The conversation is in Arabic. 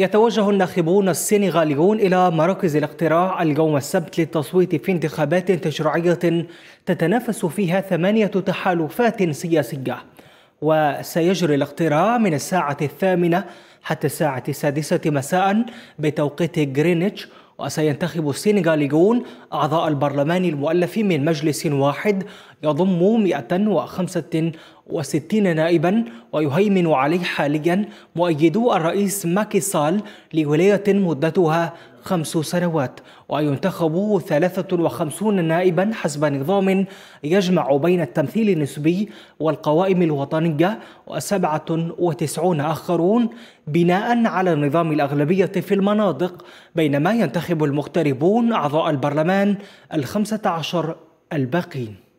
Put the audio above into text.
يتوجه الناخبون السنغاليون إلى مراكز الاقتراع اليوم السبت للتصويت في انتخابات تشريعية تتنافس فيها ثمانية تحالفات سياسية وسيجري الاقتراع من الساعة الثامنة حتى الساعة السادسة مساء بتوقيت غرينتش وسينتخب السنغاليون أعضاء البرلمان المؤلف من مجلس واحد يضم 165 نائبا ويهيمن عليه حاليا مؤيدو الرئيس ماكي سال لولاية مدتها خمس سنوات وينتخب 53 نائبا حسب نظام يجمع بين التمثيل النسبي والقوائم الوطنية و97 آخرون بناء على نظام الأغلبية في المناطق بينما ينتخب المغتربون أعضاء البرلمان الخمسة عشر الباقين